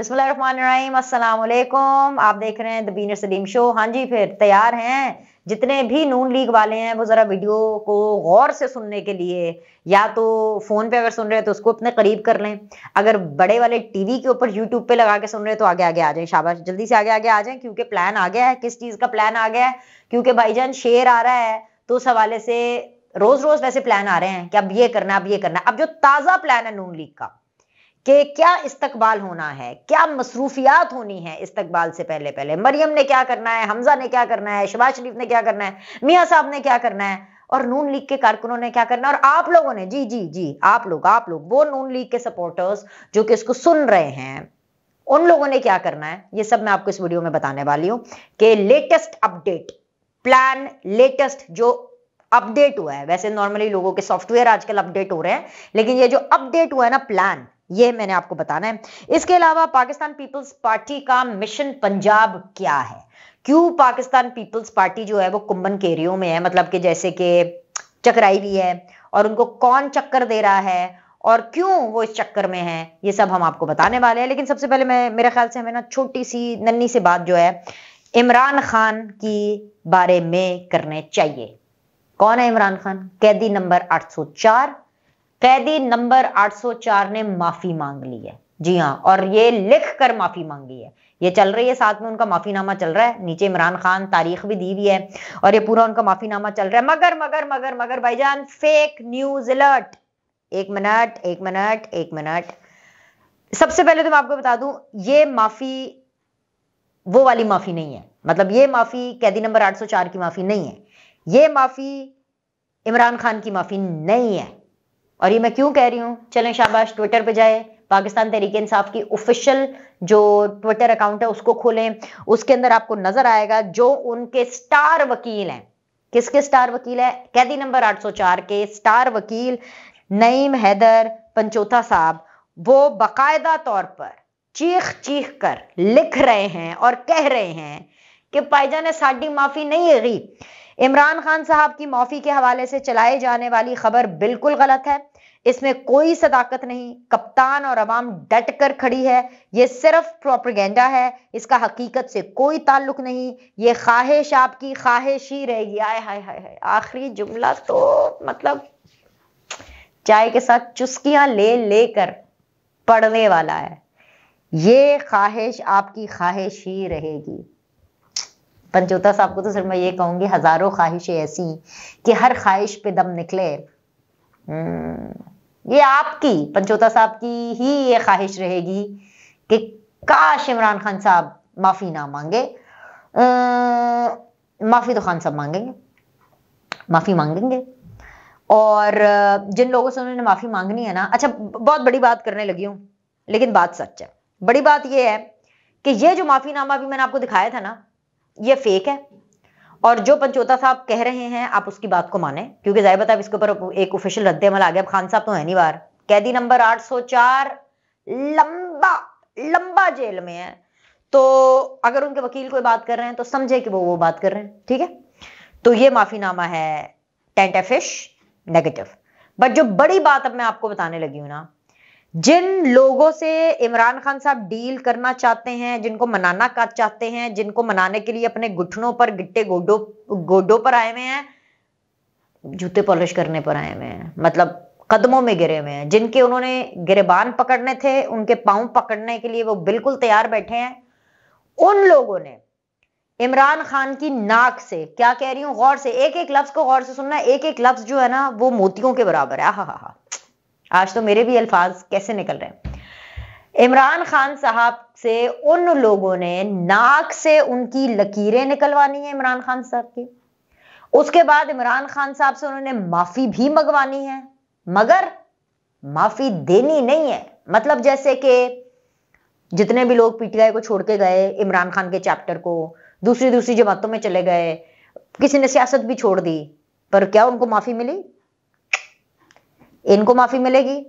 बिस्मिल्लाम आप देख रहे हैं दबीनर सलीम शो हाँ जी फिर तैयार हैं जितने भी नून लीग वाले हैं वो ज़रा वीडियो को गौर से सुनने के लिए या तो फ़ोन पे अगर सुन रहे हैं तो उसको अपने करीब कर लें अगर बड़े वाले टीवी के ऊपर यूट्यूब पे लगा के सुन रहे हैं तो आगे आगे आ जाए शाबाश जल्दी से आगे आगे आ जाए क्योंकि प्लान आ गया है किस चीज़ का प्लान आ गया है क्योंकि भाईजान शेर आ रहा है तो उस हवाले से रोज़ रोज़ वैसे प्लान आ रहे हैं कि अब ये करना अब ये करना अब जो ताज़ा प्लान है नून लीग का कि क्या इस्तकबाल होना है क्या मसरूफियात होनी है इस्तकबाल से पहले पहले मरियम ने क्या करना है हमजा ने क्या करना है शबाज शरीफ ने क्या करना है मियाँ साहब ने क्या करना है और नून लीग के कारकुनों ने क्या करना है और आप लोगों ने जी जी जी आप लोग आप लोग वो नून लीग के सपोर्टर्स जो कि इसको सुन रहे हैं उन लोगों ने क्या करना है ये सब मैं आपको इस वीडियो में बताने वाली हूं कि लेटेस्ट अपडेट प्लान लेटेस्ट जो अपडेट हुआ है वैसे नॉर्मली लोगों के सॉफ्टवेयर आजकल अपडेट हो रहे हैं लेकिन ये जो अपडेट हुआ है ना प्लान ये मैंने आपको बताना है इसके अलावा पाकिस्तान पीपल्स पार्टी का मिशन पंजाब क्या है क्यों पाकिस्तान पीपल्स पार्टी जो है वो कुंभन केरियो में है मतलब कि जैसे कि चक्राई हुई है और उनको कौन चक्कर दे रहा है और क्यों वो इस चक्कर में है ये सब हम आपको बताने वाले हैं लेकिन सबसे पहले मैं मेरे ख्याल से हमें ना छोटी सी नन्नी सी बात जो है इमरान खान की बारे में करने चाहिए कौन है इमरान खान कैदी नंबर 804 कैदी नंबर 804 ने माफी मांग ली है जी हाँ और ये लिख कर माफी मांगी है ये चल रही है साथ में उनका माफीनामा चल रहा है नीचे इमरान खान तारीख भी दी हुई है और ये पूरा उनका माफीनामा चल रहा है मगर मगर मगर मगर भाईजान फेक न्यूज अलर्ट एक मिनट एक मिनट एक मिनट सबसे पहले तो मैं आपको बता दूं ये माफी वो वाली माफी नहीं है मतलब ये माफी कैदी नंबर 804 की माफी नहीं है ये माफी इमरान खान की माफी नहीं है और ये मैं क्यों कह रही हूँ चलें शाबाश ट्विटर पे जाए पाकिस्तान तहरीक इंसाफ की ऑफिशियल जो ट्विटर अकाउंट है उसको खोलें उसके अंदर आपको नजर आएगा जो उनके स्टार वकील हैं किसके स्टार वकील है कैदी नंबर 804 के स्टार वकील नईम हैदर पंचोथा साहब वो बाकायदा तौर पर चीख चीख कर लिख रहे हैं और कह रहे हैं कि पाइजा ने साड़ी माफी नहीं है इमरान खान साहब की माफी के हवाले से चलाए जाने वाली खबर बिल्कुल गलत है इसमें कोई सदाकत नहीं कप्तान और अवाम डट कर खड़ी है ये सिर्फ प्रोपरगेंडा है इसका हकीकत से कोई ताल्लुक नहीं ये ख्वाहिश आपकी ख्वाहिश ही रहेगी आय हाय हाय हाय आखिरी जुमला तो मतलब चाय के साथ चुस्कियां ले लेकर पड़ने वाला है ये ख्वाहिश आपकी ख्वाहिश ही रहेगी पंचोता साहब को तो सिर्फ मैं ये कहूंगी हजारों ख्वाहिशें ऐसी कि हर ख्वाहिश पे दम निकले हम्म ये आपकी पंचोता साहब की ही ये ख्वाहिश रहेगी कि काश इमरान खान साहब माफ़ी ना मांगे माफ़ी तो खान साहब मांगेंगे माफ़ी मांगेंगे और जिन लोगों से उन्होंने माफ़ी मांगनी है ना अच्छा बहुत बड़ी बात करने लगी हूं लेकिन बात सच है बड़ी बात यह है कि ये जो माफ़ीनामा भी मैंने आपको दिखाया था ना ये फेक है और जो पंचोता साहब कह रहे हैं आप उसकी बात को माने क्योंकि जाहिर बताब इसके ऊपर एक ऑफिशियल रद्द अमल आ गया खान साहब तो है नहीं बार कैदी नंबर 804 लंबा लंबा जेल में है तो अगर उनके वकील कोई बात कर रहे हैं तो समझे कि वो वो बात कर रहे हैं ठीक है तो ये माफीनामा है टेंट एफिश नेगेटिव बट जो बड़ी बात अब मैं आपको बताने लगी हूं ना जिन लोगों से इमरान खान साहब डील करना चाहते हैं जिनको मनाना का चाहते हैं जिनको मनाने के लिए अपने घुटनों पर गिट्टे गोडो गोडो पर आए हुए हैं जूते पॉलिश करने पर आए हुए हैं मतलब कदमों में गिरे हुए हैं जिनके उन्होंने गिरबान पकड़ने थे उनके पाँव पकड़ने के लिए वो बिल्कुल तैयार बैठे हैं उन लोगों ने इमरान खान की नाक से क्या कह रही हूं गौर से एक एक लफ्ज को गौर से सुनना एक एक लफ्ज जो है ना वो मोतियों के बराबर है हा हा हा आज तो मेरे भी अल्फाज कैसे निकल रहे हैं इमरान खान साहब से उन लोगों ने नाक से उनकी लकीरें निकलवानी है इमरान खान साहब की उसके बाद इमरान खान साहब से उन्होंने माफी भी मंगवानी है मगर माफी देनी नहीं है मतलब जैसे कि जितने भी लोग पीटीआई को छोड़ के गए इमरान खान के चैप्टर को दूसरी दूसरी जमातों में चले गए किसी ने सियासत भी छोड़ दी पर क्या उनको माफी मिली इनको माफी मिलेगी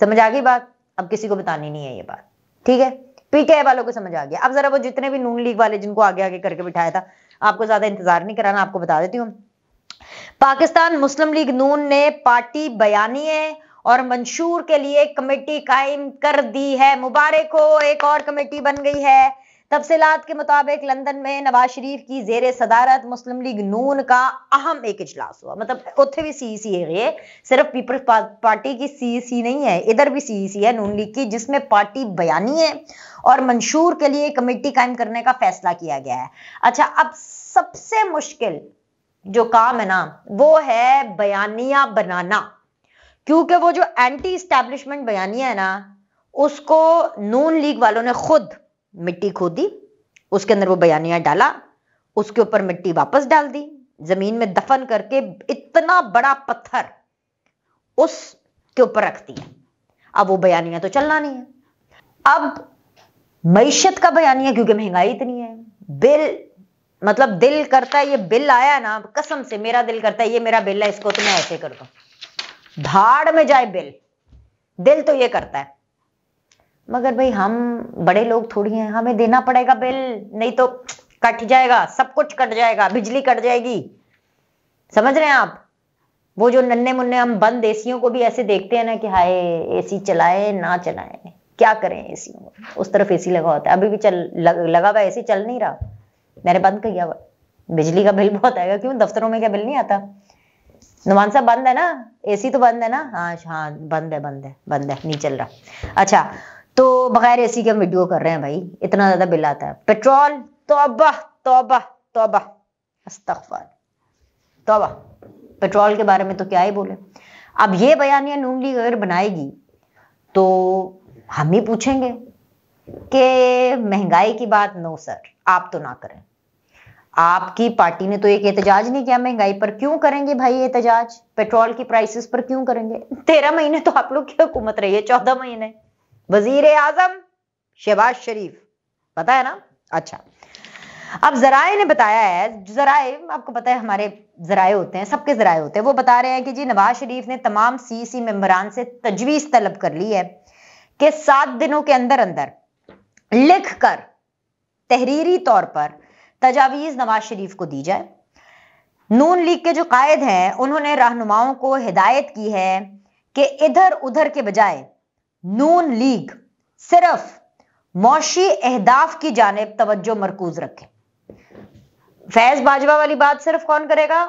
समझ आ गई बात अब किसी को बतानी नहीं है ये बात ठीक है पीटीआई वालों को समझ आ गया अब जरा वो जितने भी नून लीग वाले जिनको आगे आगे करके बिठाया था आपको ज्यादा इंतजार नहीं कराना आपको बता देती हूँ पाकिस्तान मुस्लिम लीग नून ने पार्टी है और मंशूर के लिए कमेटी कायम कर दी है मुबारक हो एक और कमेटी बन गई है तफसीत के मुताबिक लंदन में नवाज शरीफ की जेर सदारत मुस्लिम लीग नून का अहम एक इजलास हुआ मतलब उत्थे भी सी सी है ये सिर्फ पीपल्स पार्टी की सी सी नहीं है इधर भी सी सी है नून लीग की जिसमें पार्टी बयानी है और मंशूर के लिए कमेटी कायम करने का फैसला किया गया है अच्छा अब सबसे मुश्किल जो काम है ना वो है बयानिया बनाना क्योंकि वो जो एंटी इस्टेब्लिशमेंट बयानिया है ना उसको नून लीग वालों ने खुद मिट्टी खोदी उसके अंदर वो बयानिया डाला उसके ऊपर मिट्टी वापस डाल दी जमीन में दफन करके इतना बड़ा पत्थर उस के ऊपर रख दिया अब वो बयानिया तो चलना नहीं है अब मीशत का बयानिया क्योंकि महंगाई इतनी है बिल मतलब दिल करता है ये बिल आया ना कसम से मेरा दिल करता है ये मेरा बिल है इसको तो मैं ऐसे कर दू धाड़ में जाए बिल दिल तो ये करता है मगर भाई हम बड़े लोग थोड़ी हैं हमें देना पड़ेगा बिल नहीं तो कट जाएगा सब कुछ कट जाएगा बिजली कट जाएगी समझ रहे हैं आप वो जो नन्हे मुन्ने हम बंद एसियों को भी ऐसे देखते हैं ना कि हाय एसी चलाए ना चलाए क्या करें एसी उस तरफ एसी लगा होता है अभी भी चल लग, लगा हुआ एसी चल नहीं रहा मैंने बंद कर दिया बिजली का बिल बहुत आएगा क्यों दफ्तरों में क्या बिल नहीं आता नुमान साहब बंद है ना एसी तो बंद है ना हाँ हाँ बंद है बंद है बंद है नहीं चल रहा अच्छा तो बगैर एसी के हम वीडियो कर रहे हैं भाई इतना ज्यादा बिल आता है पेट्रोल तोबा तोबा तोबा अस्तफर तोबा पेट्रोल के बारे में तो क्या ही बोले अब ये बयानिया नून लीग अगर बनाएगी तो हम ही पूछेंगे कि महंगाई की बात नो सर आप तो ना करें आपकी पार्टी ने तो एक एहतजाज नहीं किया महंगाई पर क्यों करेंगे भाई एहतजाज पेट्रोल की प्राइसेस पर क्यों करेंगे तेरह महीने तो आप लोग की हुकूमत रही है चौदह महीने वजीर आजम शहबाज शरीफ पता है ना अच्छा अब जराए ने बताया है जराए आपको पता है हमारे जराए होते हैं सबके जराए होते हैं वो बता रहे हैं कि जी नवाज शरीफ ने तमाम सी सी मेम्बरान से तजवीज़ तलब कर ली है कि सात दिनों के अंदर अंदर लिख कर तहरीरी तौर पर तजावीज़ नवाज शरीफ को दी जाए नून लीग के जो कायद हैं उन्होंने रहनुमाओं को हिदायत की है कि इधर उधर के बजाय नून लीग सिर्फ मौशी अहदाफ की जानब तवज्जो मरकूज रखें फैज बाजवा वाली बात सिर्फ कौन करेगा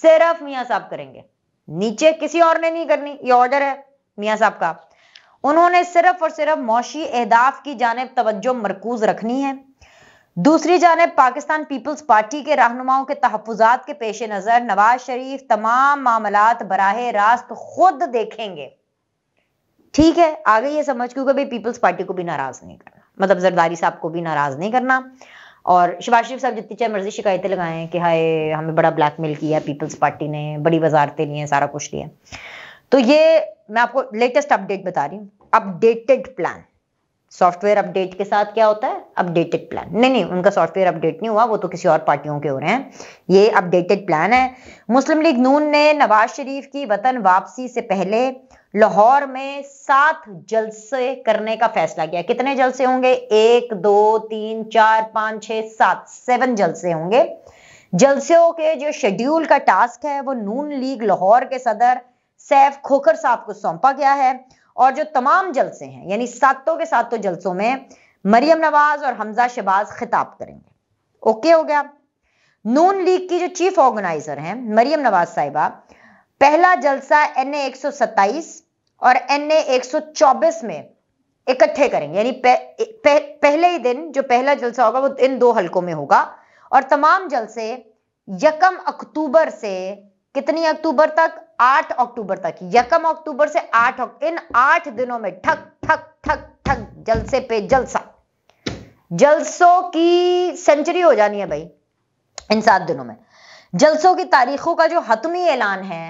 सिर्फ मियाँ साहब करेंगे नीचे किसी और ने नहीं करनी ये ऑर्डर है मियाँ साहब का उन्होंने सिर्फ और सिर्फ मौशी अहदाफ की जानब तवज्जो मरकूज रखनी है दूसरी जानब पाकिस्तान पीपल्स पार्टी के रहनुमाओं के तहफात के पेश नज़र नवाज शरीफ तमाम मामला बरह रास्त खुद देखेंगे ठीक है आगे ये समझ क्योंकि भाई पीपल्स पार्टी को भी नाराज नहीं करना मतलब जरदारी साहब को भी नाराज नहीं करना और शिवाज शरीफ साहब जितनी चाहे मर्जी शिकायतें लगाएं कि हाय हमें बड़ा ब्लैकमेल किया पीपल्स पार्टी ने बड़ी वजारतें हैं सारा कुछ लिया तो ये मैं आपको लेटेस्ट अपडेट बता रही हूँ अपडेटेड प्लान सॉफ्टवेयर अपडेट के साथ क्या होता है अपडेटेड प्लान नहीं नहीं उनका सॉफ्टवेयर अपडेट नहीं हुआ वो तो किसी और पार्टियों के हो रहे हैं ये अपडेटेड प्लान है मुस्लिम लीग नून ने नवाज शरीफ की वतन वापसी से पहले लाहौर में सात जलसे करने का फैसला किया कितने जलसे होंगे एक दो तीन चार पांच छह सात सेवन जलसे होंगे जलसों के जो शेड्यूल का टास्क है वो नून लीग लाहौर के सदर सैफ खोखर साहब को सौंपा गया है और जो तमाम जलसे हैं यानी सातों के सातों जलसों में मरियम नवाज और हमजा शहबाज खिताब करेंगे ओके हो गया नून लीग की जो चीफ ऑर्गेनाइजर हैं मरियम नवाज साहिबा पहला जलसा एन ए एक और एन ए एक में इकट्ठे करेंगे यानी पह, पह, पहले ही दिन जो पहला जलसा होगा वो इन दो हलकों में होगा और तमाम जलसे यकम अक्टूबर से कितनी अक्टूबर तक आठ अक्टूबर तक यकम अक्टूबर से आठ इन आठ दिनों में ठक ठक ठक ठक जलसे पे जलसा जलसों की सेंचुरी हो जानी है भाई इन सात दिनों में जलसों की तारीखों का जो हतमी ऐलान है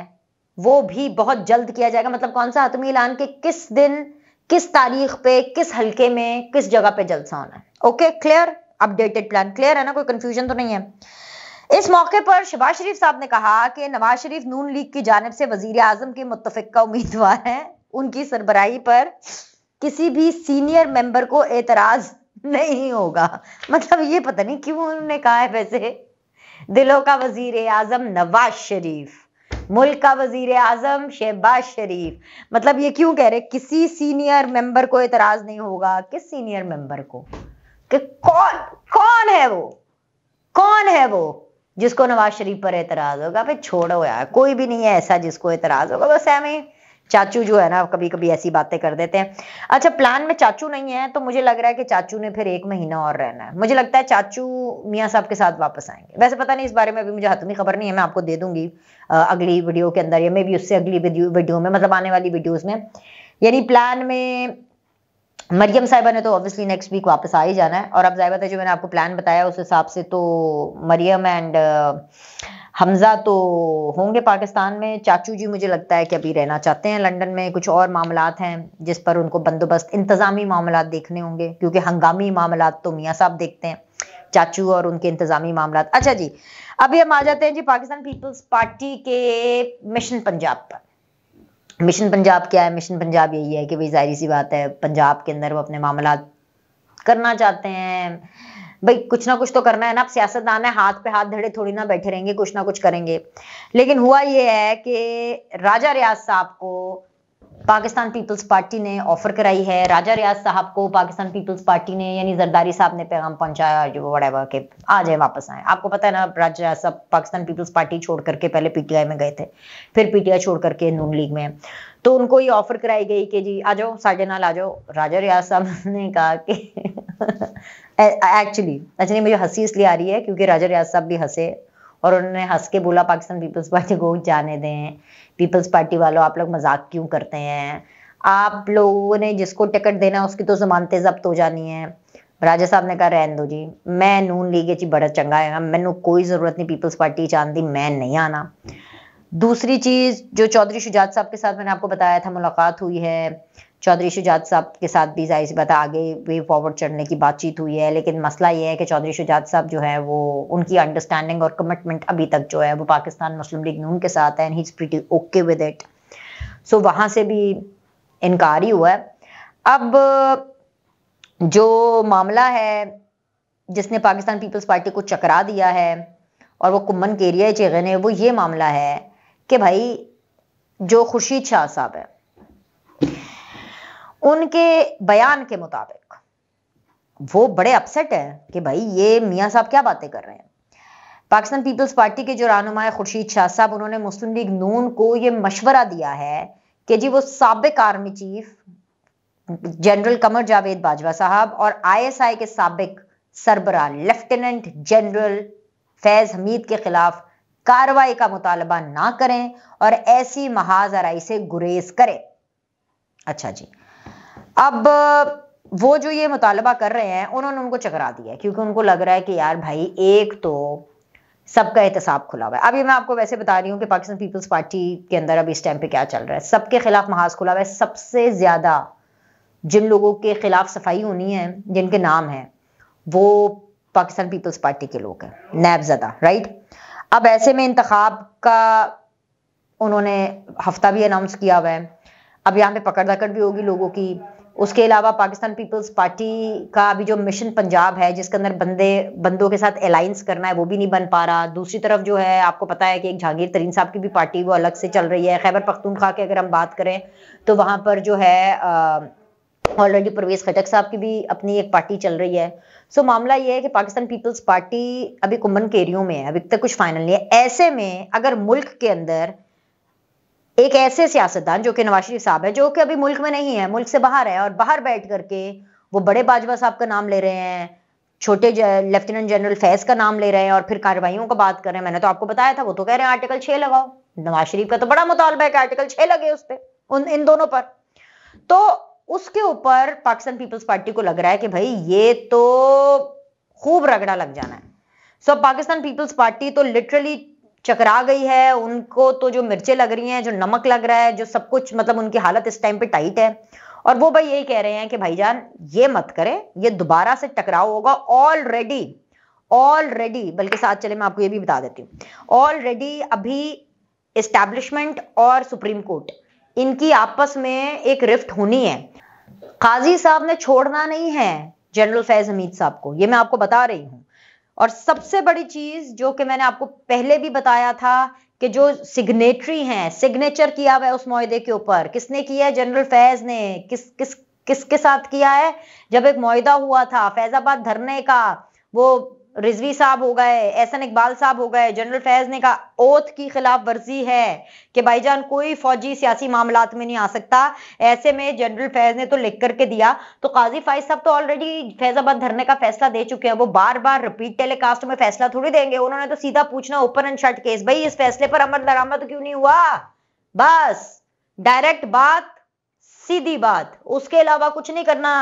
वो भी बहुत जल्द किया जाएगा मतलब कौन सा हतमी ऐलान के किस दिन किस तारीख पे किस हल्के में किस जगह पे जलसा होना है okay clear updated plan clear है ना कोई कंफ्यूजन तो नहीं है इस मौके पर शबाज शरीफ साहब ने कहा कि नवाज शरीफ नून लीग की जानब से वजीर आजम के मुतफिका उम्मीदवार हैं उनकी सरबराही पर किसी भी सीनियर मेंबर को एतराज नहीं होगा मतलब ये पता नहीं क्यों उन्होंने कहा है वैसे दिलों का वजीर आजम नवाज शरीफ मुल्क का वजीर आजम शहबाज शरीफ मतलब ये क्यों कह रहे किसी सीनियर मेंबर को एतराज नहीं होगा किस सीनियर मेंबर को कि कौन कौन है वो कौन है वो जिसको नवाज शरीफ पर एतराज होगा भाई छोड़ो यार कोई भी नहीं है ऐसा जिसको एतराज होगा बस हमें चाचू जो है ना कभी कभी ऐसी बातें कर देते हैं अच्छा प्लान में चाचू नहीं है तो मुझे लग रहा है कि चाचू ने फिर एक महीना और रहना है मुझे लगता है चाचू मियाँ साहब के साथ वापस आएंगे वैसे पता नहीं इस बारे में अभी मुझे हतमी खबर नहीं है मैं आपको दे दूंगी अगली वीडियो के अंदर या मे भी उससे अगली वीडियो में मतलब आने वाली वीडियोज में यानी प्लान में मरियम साहिबा ने तो ऑब्वियसली नेक्स्ट वीक वापस आ ही जाना है और अब जाहिर है जो मैंने आपको प्लान बताया उस हिसाब से तो मरियम एंड हमजा तो होंगे पाकिस्तान में चाचू जी मुझे लगता है कि अभी रहना चाहते हैं लंदन में कुछ और मामला हैं जिस पर उनको बंदोबस्त इंतज़ामी मामला देखने होंगे क्योंकि हंगामी मामला तो मियाँ साहब देखते हैं चाचू और उनके इंतज़ामी मामला अच्छा जी अभी हम आ जाते हैं जी पाकिस्तान पीपल्स पार्टी के मिशन पंजाब पर मिशन पंजाब क्या है मिशन पंजाब यही है कि भाई जाहिर सी बात है पंजाब के अंदर वो अपने मामला करना चाहते हैं भाई कुछ ना कुछ तो करना है ना आप सियासतदान है हाथ पे हाथ धड़े थोड़ी ना बैठे रहेंगे कुछ ना कुछ करेंगे लेकिन हुआ ये है कि राजा रियाज साहब को पाकिस्तान पीपल्स पार्टी ने ऑफर कराई है राजा रियाज साहब को पाकिस्तान पीपल्स पार्टी ने यानी जरदारी साहब ने पैगाम पहुंचाया जो वडेवर के आ जाए वापस आए आपको पता है ना राजा रियाज साहब पाकिस्तान पीपल्स पार्टी छोड़ करके पहले पीटीआई में गए थे फिर पीटीआई छोड़ करके नून लीग में तो उनको ये ऑफर कराई गई कि जी आ जाओ साढ़े नाल आ जाओ राजा रियाज साहब ने कहा कि एक्चुअली एक्चुअली मुझे हंसी इसलिए आ रही है क्योंकि राजा रियाज साहब भी हंसे और उन्होंने हंस के बोला पाकिस्तान पीपल्स पार्टी को जाने दें पीपल्स पार्टी वालों आप लोग मजाक क्यों करते हैं आप लोगों ने जिसको टिकट देना उसकी तो जमानतें जब्त हो जानी है राजा साहब ने कहा रहन दो जी मैं नून लीग बड़ा चंगा है मैं कोई जरूरत नहीं पीपल्स पार्टी चाहती मैं नहीं आना दूसरी चीज़ जो चौधरी शुजात साहब के साथ मैंने आपको बताया था मुलाकात हुई है चौधरी शुजात साहब के साथ भी जाहिर बात आगे वे फॉरवर्ड चढ़ने की बातचीत हुई है लेकिन मसला ये है कि चौधरी शुजात साहब जो है वो उनकी अंडरस्टैंडिंग और कमिटमेंट अभी तक जो है वो पाकिस्तान मुस्लिम लीग नून के साथ है and he is okay with it so वहां से भी इनकार ही हुआ है अब जो मामला है जिसने पाकिस्तान पीपल्स पार्टी को चकरा दिया है और वो कुमन केरिया एरिया चेगन है वो ये मामला है कि भाई जो खुर्शीद शाह साहब है उनके बयान के मुताबिक वो बड़े अपसेट है कि भाई ये मियाँ साहब क्या बातें कर रहे हैं पाकिस्तान पीपल्स पार्टी के जो रहनुमा खुर्शीद शाह साहब उन्होंने मुस्लिम लीग नून को ये मशवरा दिया है कि जी वो सबक army chief general Qamar Javed Bajwa Sahab और आईएसआई के सबक सरबरा लेफ्टिनेंट जनरल फैज हमीद के खिलाफ कार्रवाई का मुतालबा ना करें और ऐसी महाज आरई से गुरेज करें अच्छा जी अब वो जो ये मुतालबा कर रहे हैं उन्होंने उनको चकरा दिया क्योंकि उनको लग रहा है कि यार भाई एक तो सबका एहतसाब खुला हुआ है अभी मैं आपको वैसे बता रही हूँ कि पाकिस्तान पीपल्स पार्टी के अंदर अभी इस टाइम पे क्या चल रहा है सबके खिलाफ महाज खुला हुआ है सबसे ज्यादा जिन लोगों के खिलाफ सफाई होनी है जिनके नाम है वो पाकिस्तान पीपल्स पार्टी के लोग हैं नैबजदा राइट अब ऐसे में इंतखाब का उन्होंने हफ्ता भी अनाउंस किया हुआ है अब यहाँ पे पकड़ दकड़ भी होगी लोगों की उसके अलावा पाकिस्तान पीपल्स पार्टी का अभी जो मिशन पंजाब है जिसके अंदर बंदे बंदों के साथ अलायंस करना है वो भी नहीं बन पा रहा दूसरी तरफ जो है आपको पता है कि एक जहांगीर तरीन साहब की भी पार्टी वो अलग से चल रही है खैबर पख्तूनख्वा की अगर हम बात करें तो वहां पर जो है आ, ऑलरेडी परवेज खटक साहब की भी अपनी एक पार्टी चल रही है सो so, मामला ये है कि पाकिस्तान पीपल्स पार्टी अभी कुंभन केरियों में है अभी तक कुछ फाइनल नहीं है ऐसे में अगर मुल्क के अंदर एक ऐसे सियासतदान जो कि नवाज शरीफ साहब है जो कि अभी मुल्क में नहीं है मुल्क से बाहर है और बाहर बैठ करके वो बड़े बाजवा साहब का नाम ले रहे हैं छोटे लेफ्टिनेंट जनरल फैज का नाम ले रहे हैं और फिर कार्रवाइयों का बात कर रहे हैं मैंने तो आपको बताया था वो तो कह रहे हैं आर्टिकल छह लगाओ नवाज शरीफ का तो बड़ा मुतालबा है कि आर्टिकल छह लगे उस पर उन इन दोनों पर तो उसके ऊपर पाकिस्तान पीपल्स पार्टी को लग रहा है कि भाई ये तो खूब रगड़ा लग जाना है सो पाकिस्तान पीपल्स पार्टी तो लिटरली चकरा गई है उनको तो जो मिर्चें लग रही हैं जो नमक लग रहा है जो सब कुछ मतलब उनकी हालत इस टाइम पे टाइट है और वो भाई यही कह रहे हैं कि भाईजान ये मत करें ये दोबारा से टकराव होगा ऑलरेडी ऑलरेडी बल्कि साथ चले मैं आपको ये भी बता देती हूँ ऑलरेडी अभी इस्टेब्लिशमेंट और सुप्रीम कोर्ट इनकी आपस में एक रिफ्ट होनी है काजी साहब ने छोड़ना नहीं है जनरल फैज हमीद साहब को ये मैं आपको बता रही हूँ और सबसे बड़ी चीज जो कि मैंने आपको पहले भी बताया था कि जो सिग्नेटरी हैं सिग्नेचर किया हुआ है उस माहदे के ऊपर किसने किया है जनरल फैज ने किस किस किसके साथ किया है जब एक माहा हुआ था फैजाबाद धरने का वो रिजवी साहब हो गए एहसन इकबाल साहब हो गए जनरल फैज ने कहा ओथ की खिलाफ वर्जी है कि भाईजान कोई फौजी सियासी मामला में नहीं आ सकता ऐसे में जनरल फैज ने तो लिख करके दिया तो काजी फाइज साहब तो ऑलरेडी फैजाबाद धरने का फैसला दे चुके हैं वो बार बार रिपीट टेलीकास्ट में फैसला थोड़ी देंगे उन्होंने तो सीधा पूछना ओपन एंड शर्ट केस भाई इस फैसले पर अमल दरामद क्यों नहीं हुआ बस डायरेक्ट बात सीधी बात उसके अलावा कुछ नहीं करना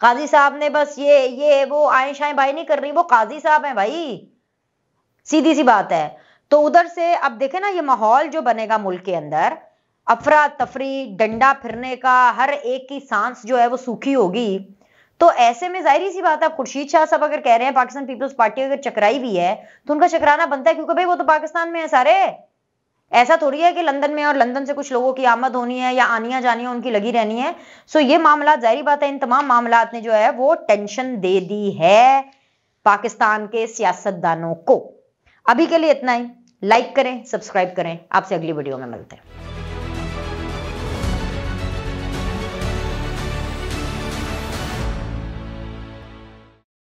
काजी साहब ने बस ये ये वो आए शाए भाई नहीं कर रही वो काजी साहब हैं भाई सीधी सी बात है तो उधर से अब देखे ना ये माहौल जो बनेगा मुल्क के अंदर अफरा तफरी डंडा फिरने का हर एक की सांस जो है वो सूखी होगी तो ऐसे में जाहिर सी बात है खुर्शीद शाह साहब अगर कह रहे हैं पाकिस्तान पीपल्स पार्टी अगर चकराई भी है तो उनका चकराना बनता है क्योंकि भाई वो तो पाकिस्तान में है सारे ऐसा थोड़ी है कि लंदन में और लंदन से कुछ लोगों की आमद होनी है या आनिया जानिया उनकी लगी रहनी है सो ये मामला जाहिर बात है इन तमाम मामला ने जो है वो टेंशन दे दी है पाकिस्तान के सियासतदानों को अभी के लिए इतना ही लाइक करें सब्सक्राइब करें आपसे अगली वीडियो में मिलते हैं